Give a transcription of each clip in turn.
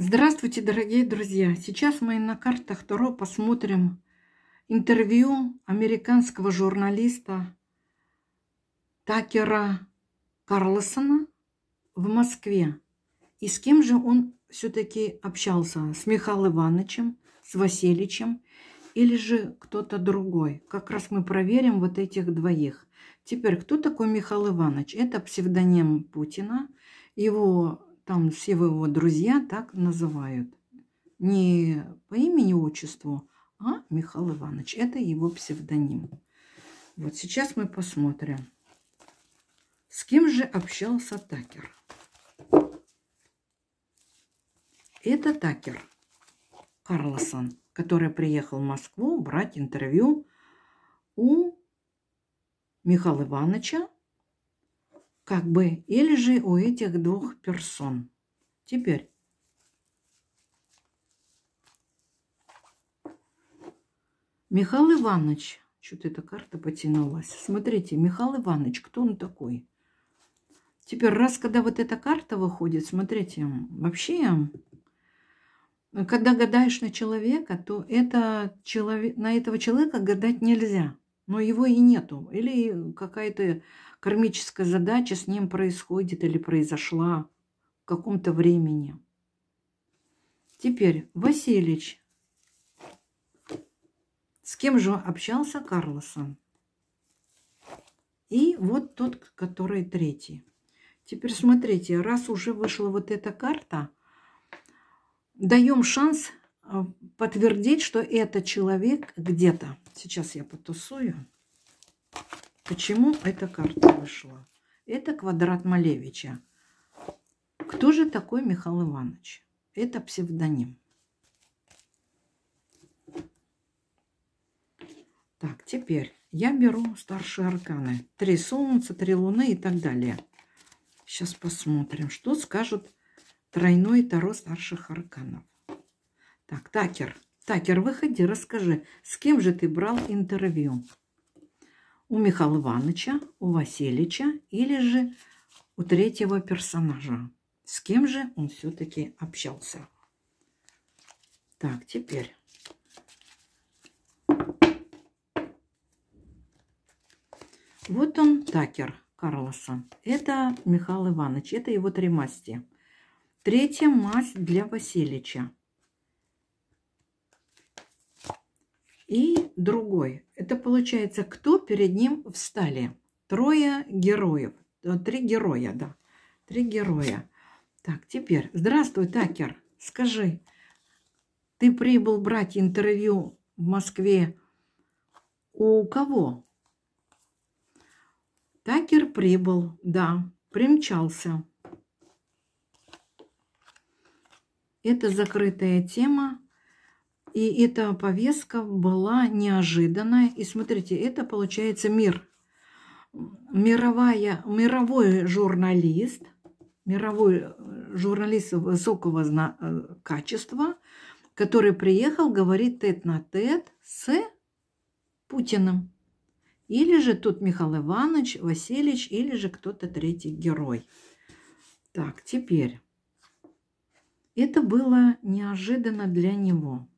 Здравствуйте, дорогие друзья! Сейчас мы на картах Таро посмотрим интервью американского журналиста Такера Карлсона в Москве. И с кем же он все-таки общался? С Михаилом Ивановичем, с Васильевичем или же кто-то другой? Как раз мы проверим вот этих двоих. Теперь, кто такой Михаил Иванович? Это псевдоним Путина. Его там все его друзья так называют. Не по имени, отчеству, а Михаил Иванович. Это его псевдоним. Вот сейчас мы посмотрим, с кем же общался Такер. Это Такер Карлосон, который приехал в Москву брать интервью у Михаила Ивановича как бы, или же у этих двух персон. Теперь. Михаил Иванович. Что-то эта карта потянулась. Смотрите, Михаил Иванович, кто он такой? Теперь, раз, когда вот эта карта выходит, смотрите, вообще, когда гадаешь на человека, то это человек, на этого человека гадать нельзя. Но его и нету. Или какая-то Кармическая задача с ним происходит или произошла в каком-то времени. Теперь Василич. С кем же общался Карлосон? И вот тот, который третий. Теперь смотрите, раз уже вышла вот эта карта, даем шанс э, подтвердить, что это человек где-то. Сейчас я потусую. Почему эта карта вышла? Это квадрат Малевича. Кто же такой Михаил Иванович? Это псевдоним. Так, теперь я беру старшие арканы. Три солнца, три луны и так далее. Сейчас посмотрим, что скажут тройной таро старших арканов. Так, Такер, Такер, выходи, расскажи, с кем же ты брал интервью? у Михаила Ивановича, у Василича или же у третьего персонажа. С кем же он все-таки общался? Так, теперь. Вот он, Такер Карлоса. Это Михаил Иванович, это его три масти. Третья масть для Василича. и другой. Это получается, кто перед ним встали? Трое героев. Э, три героя, да. Три героя. Так, теперь. Здравствуй, Такер. Скажи, ты прибыл брать интервью в Москве у кого? Такер прибыл, да, примчался. Это закрытая тема. И эта повестка была неожиданная. И смотрите, это получается мир. Мировая, мировой журналист, мировой э, журналист высокого э, качества, который приехал говорит тет-на-тет -тет с Путиным. Или же тут Михаил Иванович, Васильевич, или же кто-то третий герой. Так, теперь. Это было неожиданно для него.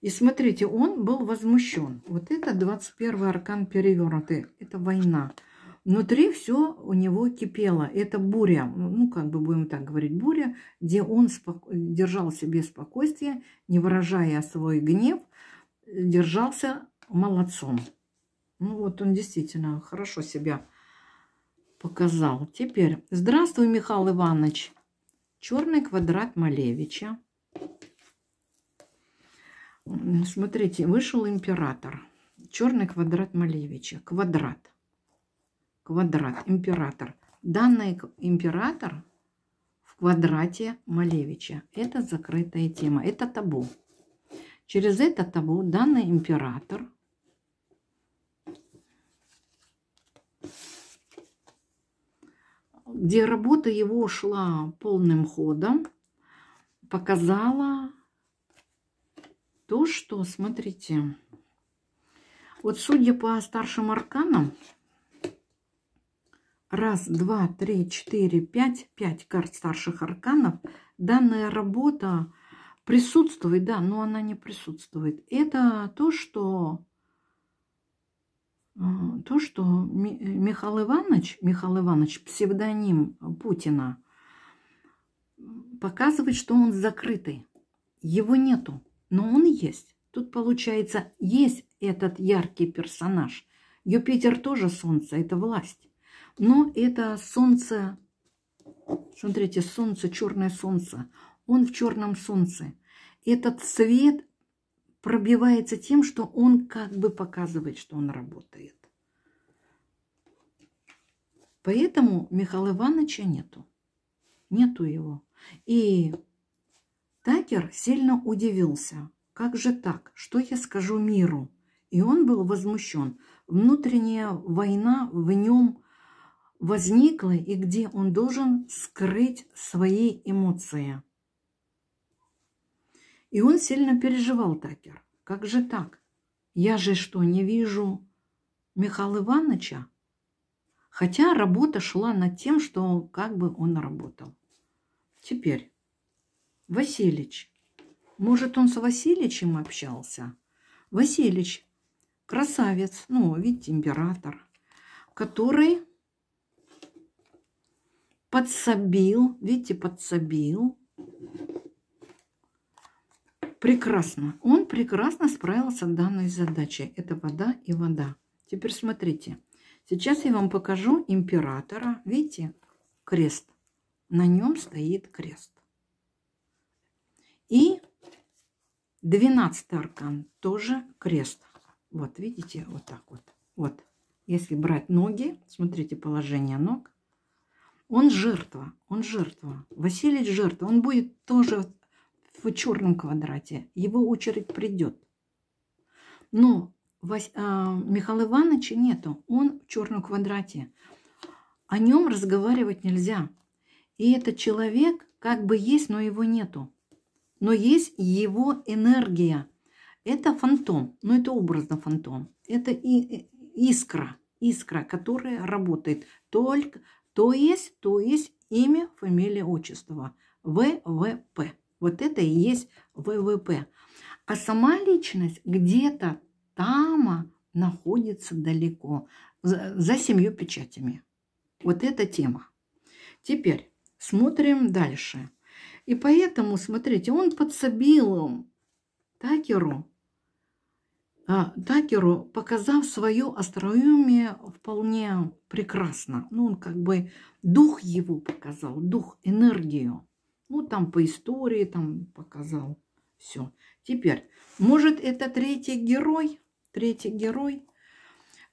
И смотрите, он был возмущен. Вот это 21 аркан перевернутый. Это война. Внутри все у него кипело. Это буря, ну, как бы будем так говорить, буря, где он споко... держал себе спокойствие, не выражая свой гнев, держался молодцом. Ну, вот он действительно хорошо себя показал. Теперь, здравствуй, Михаил Иванович. Черный квадрат Малевича. Смотрите, вышел император. Черный квадрат Малевича. Квадрат. Квадрат. Император. Данный император в квадрате Малевича. Это закрытая тема. Это табу. Через это табу данный император где работа его шла полным ходом, показала то, что, смотрите, вот судя по старшим арканам, раз, два, три, четыре, пять, пять карт старших арканов, данная работа присутствует, да, но она не присутствует. Это то, что э, то, что Михаил Иванович, Михаил Иванович, псевдоним Путина, показывает, что он закрытый. Его нету но он есть. Тут получается, есть этот яркий персонаж. Юпитер тоже солнце, это власть. Но это солнце, смотрите, солнце, черное солнце. Он в черном солнце. Этот свет пробивается тем, что он как бы показывает, что он работает. Поэтому Михаила Ивановича нету. Нету его. И Такер сильно удивился. Как же так? Что я скажу миру? И он был возмущен. Внутренняя война в нем возникла и где он должен скрыть свои эмоции. И он сильно переживал Такер. Как же так? Я же что, не вижу Михаила Ивановича? Хотя работа шла над тем, что как бы он работал. Теперь Василич. Может, он с Василичем общался? Василич, красавец, ну, видите, император, который подсобил, видите, подсобил. Прекрасно. Он прекрасно справился с данной задачей. Это вода и вода. Теперь смотрите. Сейчас я вам покажу императора. Видите, крест. На нем стоит крест. И 12 аркан тоже крест. Вот, видите, вот так вот. Вот, если брать ноги, смотрите положение ног. Он жертва, он жертва. Василий жертва, он будет тоже в черном квадрате. Его очередь придет. Но Вась, а, Михаила Ивановича нету, он в черном квадрате. О нем разговаривать нельзя. И этот человек как бы есть, но его нету но есть его энергия. Это фантом, но ну, это образно фантом. Это и, искра, искра, которая работает только, то есть, то есть имя, фамилия, отчество. ВВП. Вот это и есть ВВП. А сама личность где-то там находится далеко, за, за семью печатями. Вот эта тема. Теперь смотрим дальше. И поэтому, смотрите, он подсобил им, Такеру, а, Такеру, показав свое остроумие вполне прекрасно. Ну, он как бы дух его показал, дух, энергию. Ну, там по истории там показал все. Теперь, может, это третий герой? Третий герой.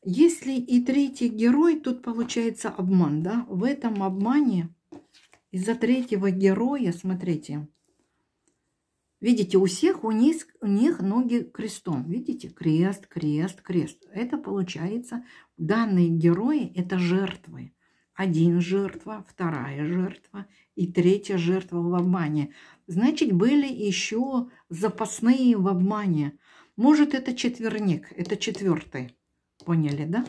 Если и третий герой, тут получается обман, да? В этом обмане из-за третьего героя, смотрите, видите, у всех у них, у них ноги крестом. Видите, крест, крест, крест. Это получается, данные герои – это жертвы. Один жертва, вторая жертва и третья жертва в обмане. Значит, были еще запасные в обмане. Может, это четверник, это четвертый. Поняли, да?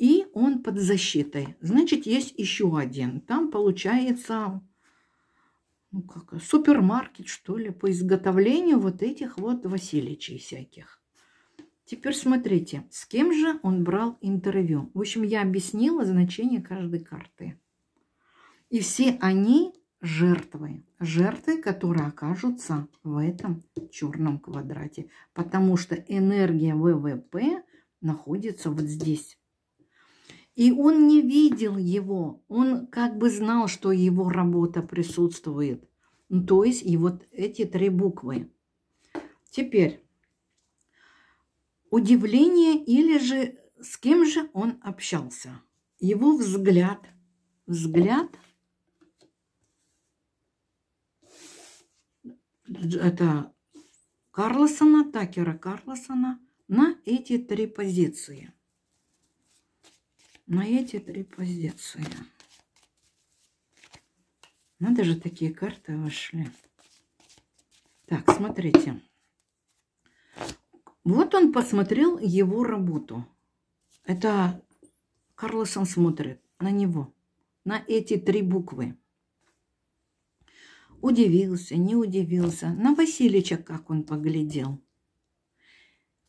И он под защитой. Значит, есть еще один. Там получается ну как, супермаркет, что ли, по изготовлению вот этих вот Васильичей всяких. Теперь смотрите, с кем же он брал интервью. В общем, я объяснила значение каждой карты. И все они жертвы. Жертвы, которые окажутся в этом черном квадрате. Потому что энергия ВВП находится вот здесь. И он не видел его, он как бы знал, что его работа присутствует. Ну, то есть и вот эти три буквы. Теперь, удивление или же с кем же он общался? Его взгляд, взгляд, это Карлосона, Такера Карлосона на эти три позиции – на эти три позиции. Надо же, такие карты вышли. Так, смотрите. Вот он посмотрел его работу. Это Карлосон смотрит на него, на эти три буквы. Удивился, не удивился. На Васильича как он поглядел.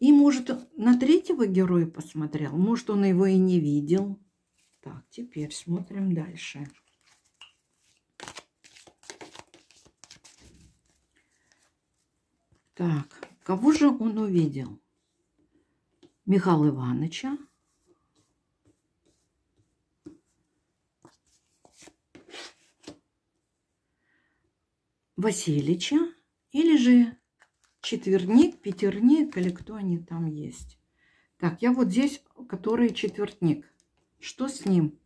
И, может, на третьего героя посмотрел, может, он его и не видел. Так, теперь смотрим дальше. Так, кого же он увидел? Михаила Ивановича. Васильевича или же четверник, пятерник или кто они там есть. Так, я вот здесь, который четвертник. Что с ним?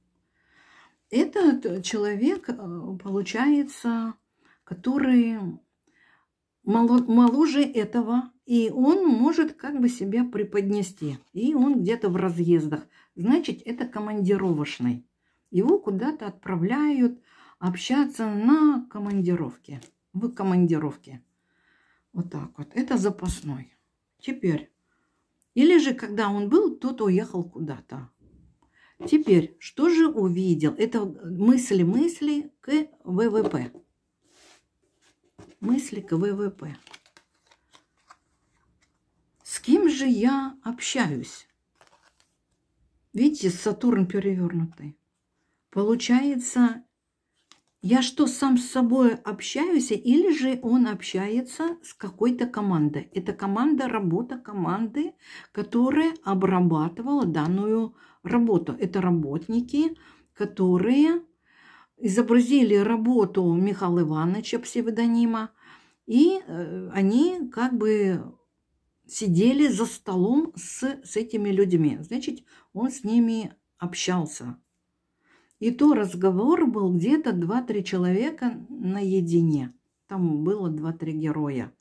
Этот человек, э, получается, который моложе этого, и он может как бы себя преподнести. И он где-то в разъездах. Значит, это командировочный. Его куда-то отправляют общаться на командировке, в командировке. Вот так вот. Это запасной. Теперь. Или же, когда он был, тот уехал куда-то. Теперь, что же увидел? Это мысли-мысли к ВВП. Мысли к ВВП. С кем же я общаюсь? Видите, Сатурн перевернутый. Получается, я что, сам с собой общаюсь, или же он общается с какой-то командой? Это команда, работа команды, которая обрабатывала данную работу. Это работники, которые изобразили работу Михаила Ивановича псевдонима, и э, они как бы сидели за столом с, с этими людьми. Значит, он с ними общался. И то разговор был где-то 2-3 человека наедине. Там было 2-3 героя.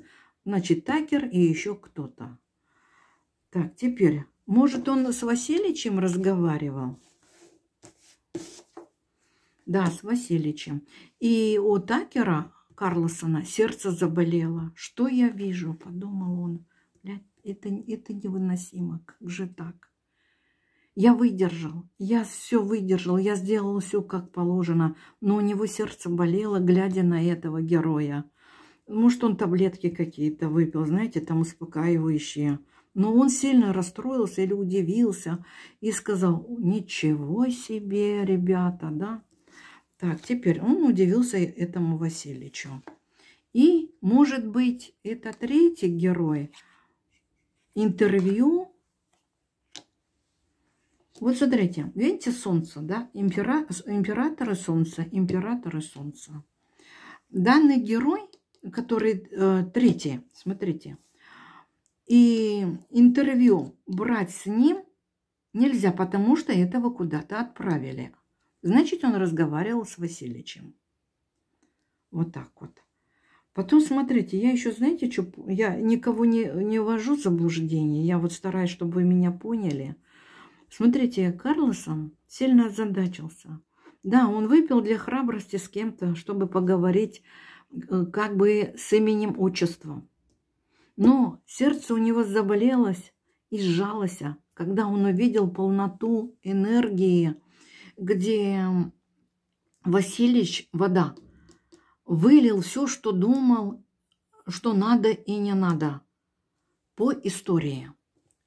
Значит, Такер и еще кто-то. Так, теперь, может, он с Васильичем разговаривал? Да, с Васильичем. И у Такера Карлосона сердце заболело. Что я вижу, подумал он. Блядь, это, это невыносимо, как же так? Я выдержал, я все выдержал, я сделал все как положено, но у него сердце болело, глядя на этого героя. Может, он таблетки какие-то выпил, знаете, там успокаивающие. Но он сильно расстроился или удивился и сказал, ничего себе, ребята, да? Так, теперь он удивился этому Васильичу. И, может быть, это третий герой интервью вот смотрите, видите солнце, да? Импера... Императоры солнца, императоры солнца. Данный герой, который э, третий, смотрите, и интервью брать с ним нельзя, потому что этого куда-то отправили. Значит, он разговаривал с Васильичем. Вот так вот. Потом, смотрите, я еще, знаете, что... Я никого не, не вожу в заблуждение. Я вот стараюсь, чтобы вы меня поняли. Смотрите, Карлосом сильно озадачился. Да, он выпил для храбрости с кем-то, чтобы поговорить э, как бы с именем отчеством. Но сердце у него заболелось и сжалось, когда он увидел полноту энергии, где Васильевич вода вылил все, что думал, что надо и не надо по истории,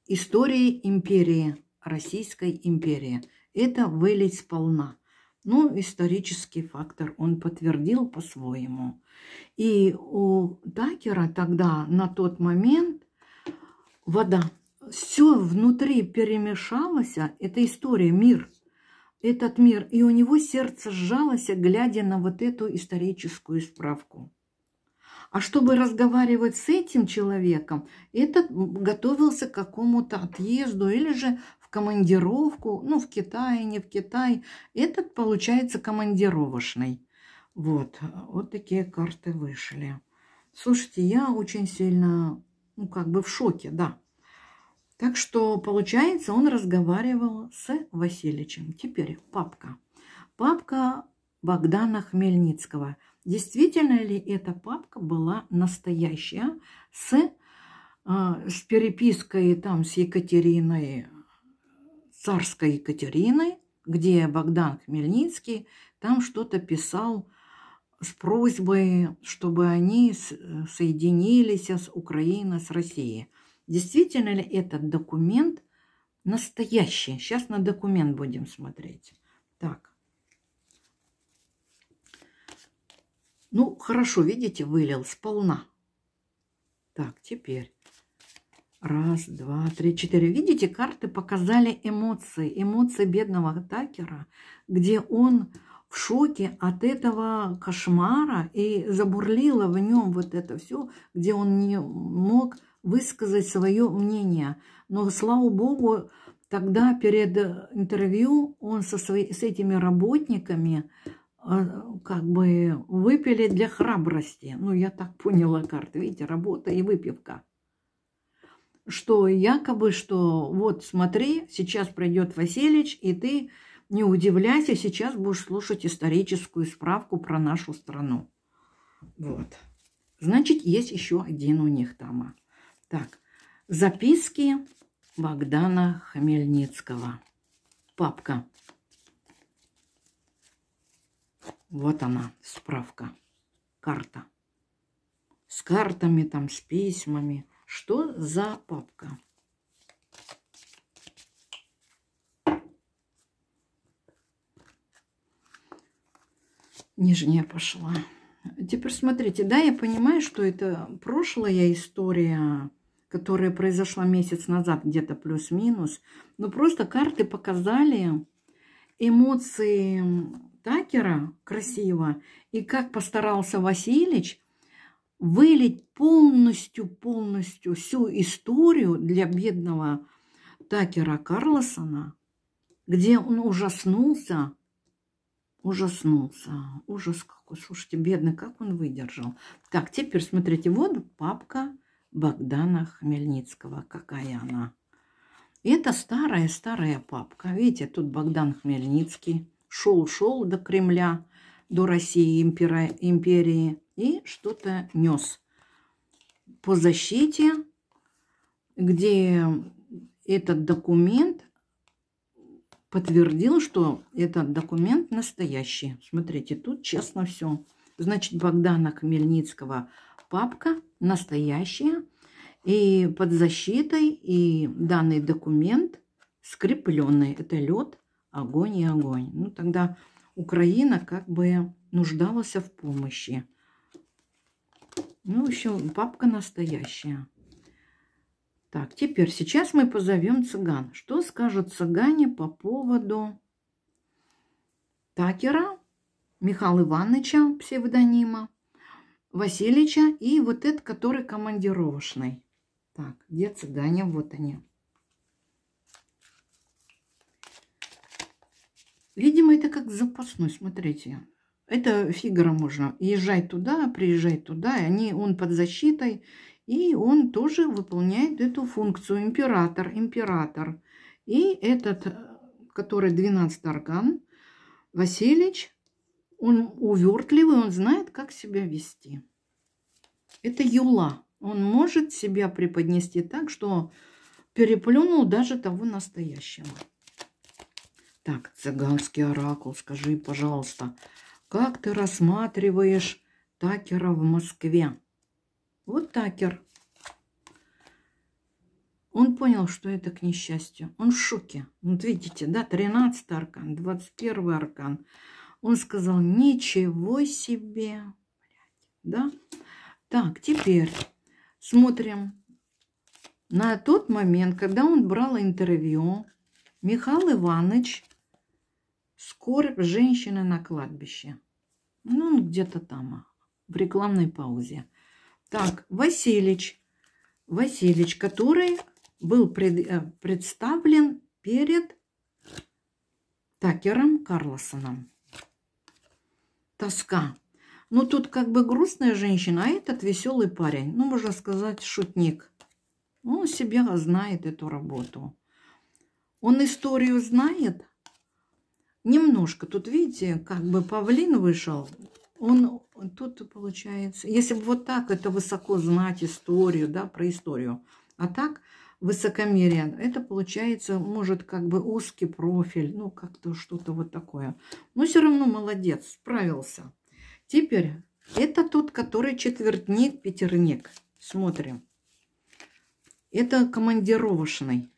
истории империи – Российской империи. Это вылить сполна. Ну, исторический фактор он подтвердил по-своему. И у Такера тогда на тот момент вода. Все внутри перемешалось. Это история, мир. Этот мир. И у него сердце сжалось, глядя на вот эту историческую справку. А чтобы разговаривать с этим человеком, этот готовился к какому-то отъезду или же командировку, ну, в Китае не в Китай. Этот получается командировочный. Вот, вот такие карты вышли. Слушайте, я очень сильно, ну, как бы в шоке, да. Так что, получается, он разговаривал с Васильичем. Теперь папка. Папка Богдана Хмельницкого. Действительно ли эта папка была настоящая с, а, с перепиской там с Екатериной царской Екатерины, где Богдан Хмельницкий там что-то писал с просьбой, чтобы они соединились с Украиной, с Россией. Действительно ли этот документ настоящий? Сейчас на документ будем смотреть. Так. Ну, хорошо, видите, вылил сполна. Так, теперь Раз, два, три, четыре. Видите, карты показали эмоции. Эмоции бедного Такера, где он в шоке от этого кошмара и забурлило в нем вот это все, где он не мог высказать свое мнение. Но, слава богу, тогда перед интервью он со свои, с этими работниками а, как бы выпили для храбрости. Ну, я так поняла карты. Видите, работа и выпивка что якобы, что вот смотри, сейчас придет Васильевич, и ты не удивляйся, сейчас будешь слушать историческую справку про нашу страну. Вот. Значит, есть еще один у них там. А. Так, записки Богдана Хмельницкого. Папка. Вот она, справка. Карта. С картами там, с письмами. Что за папка? Нижняя пошла. Теперь смотрите, да, я понимаю, что это прошлая история, которая произошла месяц назад, где-то плюс-минус. Но просто карты показали эмоции Такера красиво и как постарался Васильевич виліть полностью полностью всю историю для бедного Такера Карлосона, где он ужаснулся, ужаснулся. Ужас какой, слушайте, бедный, как он выдержал. Так, теперь смотрите, вот папка Богдана Хмельницкого, какая она. Это старая-старая папка. Видите, тут Богдан Хмельницкий шел-шел до Кремля, до России, импера, империи и что-то нес по защите, где этот документ подтвердил, что этот документ настоящий. Смотрите, тут честно все. Значит, Богдана Хмельницкого папка настоящая. И под защитой, и данный документ скрепленный. Это лед, огонь и огонь. Ну, тогда Украина как бы нуждалась в помощи. Ну, в общем, папка настоящая. Так, теперь сейчас мы позовем цыган. Что скажут цыгане по поводу Такера, Михаила Ивановича, псевдонима, Васильевича и вот этот, который командировочный. Так, где цыгане? Вот они. Видимо, это как запасной, смотрите. Это Фигара можно. Езжай туда, приезжай туда. И они, он под защитой. И он тоже выполняет эту функцию. Император, император. И этот, э, который 12 орган, Василич, он увертливый, он знает, как себя вести. Это Юла. Он может себя преподнести так, что переплюнул даже того настоящего. Так, цыганский оракул, скажи, пожалуйста, пожалуйста как ты рассматриваешь Такера в Москве? Вот Такер. Он понял, что это к несчастью. Он в шоке. Вот видите, да, 13 аркан, 21 аркан. Он сказал, ничего себе. Да? Так, теперь смотрим на тот момент, когда он брал интервью. Михаил Иванович Скорбь женщины на кладбище. Ну, где-то там, а, в рекламной паузе. Так, Василич. Василич, который был пред, э, представлен перед Такером Карлосоном. Тоска. Ну, тут как бы грустная женщина, а этот веселый парень. Ну, можно сказать, шутник. Он себя знает эту работу. Он историю знает, немножко. Тут, видите, как бы павлин вышел. Он тут получается... Если бы вот так это высоко знать историю, да, про историю. А так высокомерие. Это получается, может, как бы узкий профиль. Ну, как-то что-то вот такое. Но все равно молодец, справился. Теперь это тот, который четвертник, пятерник. Смотрим. Это командировочный.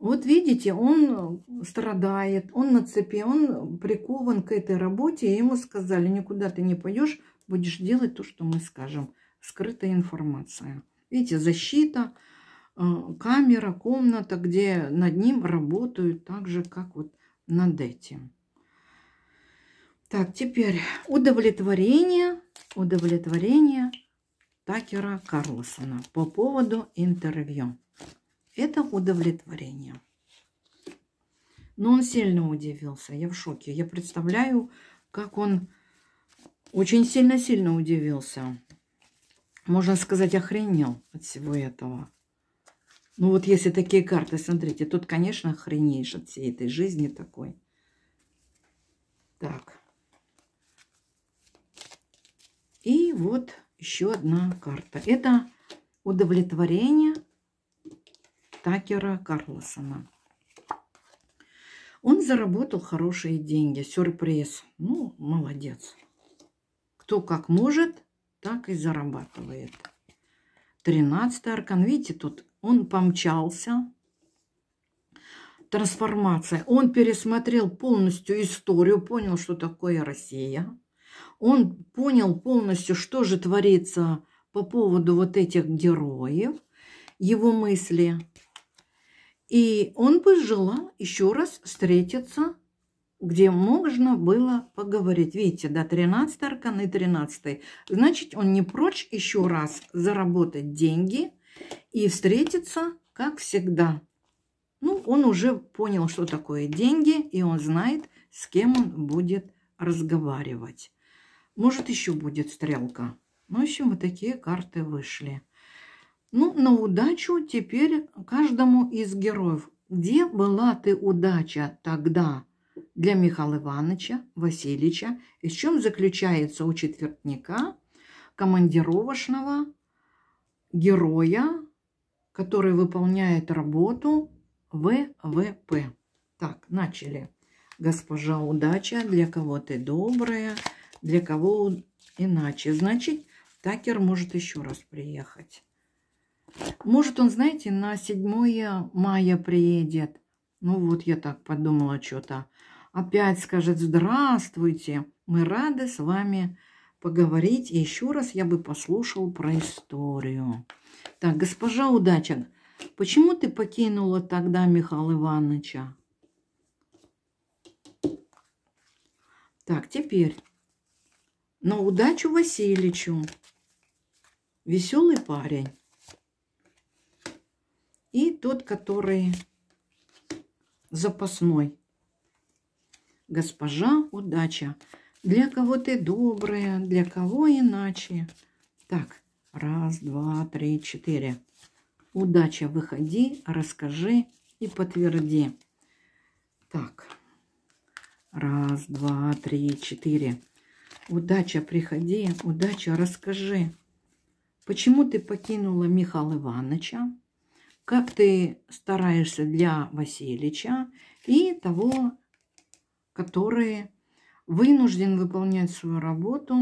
Вот видите, он страдает, он на цепи, он прикован к этой работе. И ему сказали, никуда ты не пойдешь, будешь делать то, что мы скажем. Скрытая информация. Видите, защита, э, камера, комната, где над ним работают так же, как вот над этим. Так, теперь удовлетворение, удовлетворение Такера Карлсона по поводу интервью это удовлетворение. Но он сильно удивился, я в шоке. Я представляю, как он очень сильно-сильно удивился. Можно сказать, охренел от всего этого. Ну вот если такие карты, смотрите, тут, конечно, охренеешь от всей этой жизни такой. Так. И вот еще одна карта. Это удовлетворение Такера Карлосона. Он заработал хорошие деньги. Сюрприз. Ну, молодец. Кто как может, так и зарабатывает. Тринадцатый аркан. Видите, тут он помчался. Трансформация. Он пересмотрел полностью историю, понял, что такое Россия. Он понял полностью, что же творится по поводу вот этих героев, его мысли – и он бы желал еще раз встретиться, где можно было поговорить. Видите, да, 13 аркан и 13. Значит, он не прочь еще раз заработать деньги и встретиться, как всегда. Ну, он уже понял, что такое деньги, и он знает, с кем он будет разговаривать. Может, еще будет стрелка. Ну, в общем, вот такие карты вышли. Ну, на удачу теперь каждому из героев. Где была ты удача тогда для Михаила Ивановича, Васильевича? И в чем заключается у четвертника, командировочного героя, который выполняет работу ВВП? Так, начали. Госпожа удача, для кого ты добрая, для кого иначе. Значит, Такер может еще раз приехать. Может, он, знаете, на 7 мая приедет. Ну вот я так подумала что-то. Опять скажет «Здравствуйте, мы рады с вами поговорить». И еще раз я бы послушал про историю. Так, госпожа Удача, почему ты покинула тогда Михаила Ивановича? Так, теперь на удачу Васильевичу. Веселый парень и тот, который запасной. Госпожа удача. Для кого ты добрая, для кого иначе. Так, раз, два, три, четыре. Удача, выходи, расскажи и подтверди. Так, раз, два, три, четыре. Удача, приходи, удача, расскажи. Почему ты покинула Михаила Ивановича? как ты стараешься для Васильича и того, который вынужден выполнять свою работу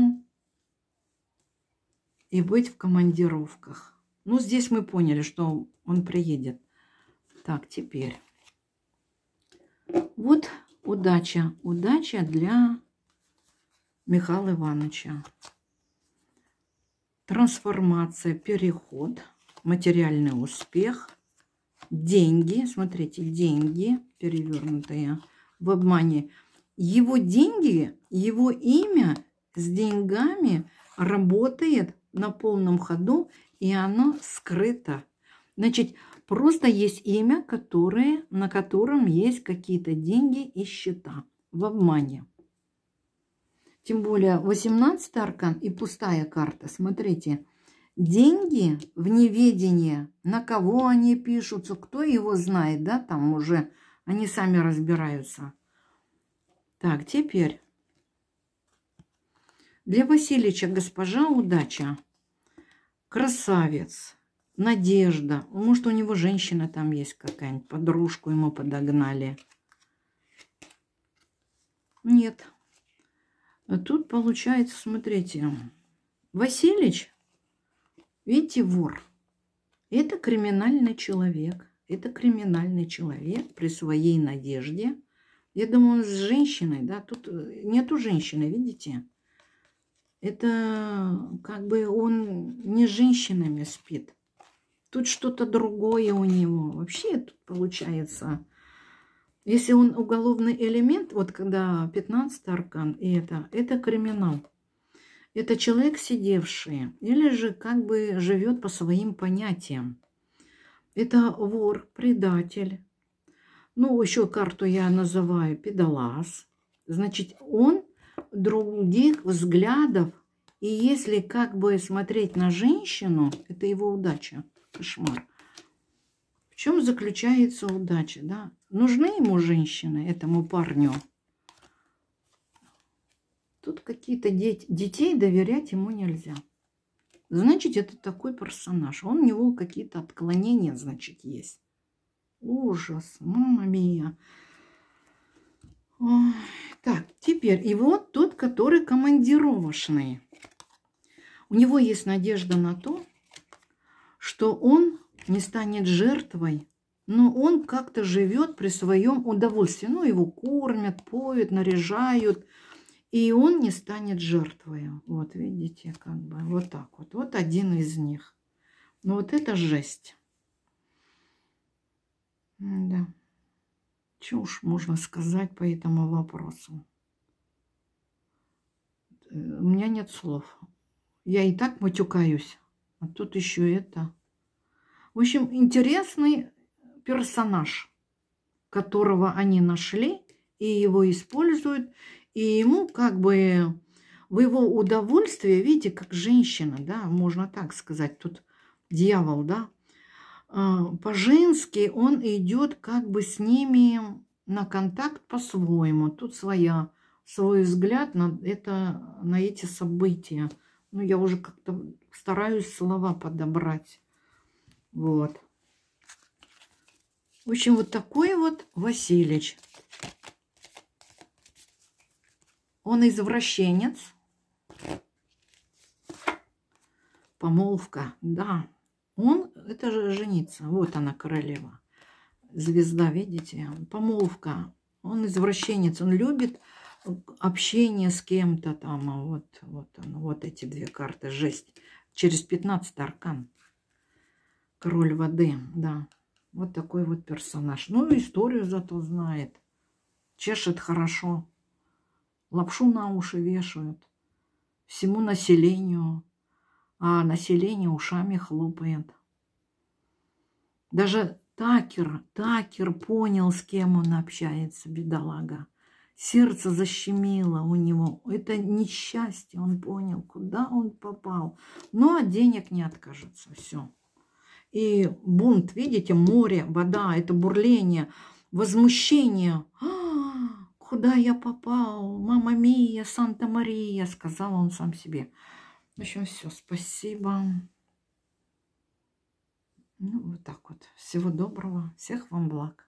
и быть в командировках. Ну, здесь мы поняли, что он приедет. Так, теперь. Вот удача. Удача для Михаила Ивановича. Трансформация, переход, материальный успех, деньги, смотрите, деньги перевернутые в обмане. Его деньги, его имя с деньгами работает на полном ходу, и оно скрыто. Значит, просто есть имя, которое, на котором есть какие-то деньги и счета в обмане. Тем более 18 аркан и пустая карта. Смотрите, деньги в неведении, на кого они пишутся, кто его знает, да, там уже они сами разбираются. Так, теперь для Василича, госпожа удача, красавец, надежда. Может, у него женщина там есть какая-нибудь, подружку ему подогнали. Нет. Тут получается, смотрите, Василич. Видите, вор. Это криминальный человек. Это криминальный человек при своей надежде. Я думаю, с женщиной, да, тут э, нету женщины, видите? Это как бы он не с женщинами спит. Тут что-то другое у него. Вообще тут получается... Если он уголовный элемент, вот когда 15 аркан, и это, это криминал это человек, сидевший, или же как бы живет по своим понятиям. Это вор, предатель. Ну, еще карту я называю педалас. Значит, он других взглядов. И если как бы смотреть на женщину, это его удача, кошмар. В чем заключается удача, да? Нужны ему женщины, этому парню – Тут какие-то дети, детей доверять ему нельзя. Значит, это такой персонаж. Он, у него какие-то отклонения, значит, есть. Ужас, мама мия. Ой. Так, теперь и вот тот, который командировочный. У него есть надежда на то, что он не станет жертвой, но он как-то живет при своем удовольствии. Ну, его кормят, поют, наряжают, и он не станет жертвой. Вот видите, как бы вот так вот. Вот один из них. Но ну, вот это жесть. Да. Что уж можно сказать по этому вопросу? Э, у меня нет слов. Я и так матюкаюсь. А тут еще это. В общем, интересный персонаж, которого они нашли и его используют. И ему как бы в его удовольствие, видите, как женщина, да, можно так сказать, тут дьявол, да, а, по-женски он идет как бы с ними на контакт по-своему. Тут своя, свой взгляд на, это, на эти события. Ну, я уже как-то стараюсь слова подобрать. Вот. В общем, вот такой вот Василич. Он извращенец. Помолвка, да. Он, это же жениться. Вот она, королева. Звезда, видите? Помолвка. Он извращенец. Он любит общение с кем-то там. а Вот, вот, он, вот эти две карты. Жесть. Через 15 аркан. Король воды, да. Вот такой вот персонаж. Ну, историю зато знает. Чешет хорошо лапшу на уши вешают всему населению, а население ушами хлопает. Даже Такер, Такер понял, с кем он общается, бедолага. Сердце защемило у него. Это несчастье, он понял, куда он попал. Но от денег не откажется, все. И бунт, видите, море, вода, это бурление, возмущение. А, куда я попал? Мама Мия, Санта-Мария!» — сказал он сам себе. В общем, все, спасибо. Ну, вот так вот. Всего доброго. Всех вам благ.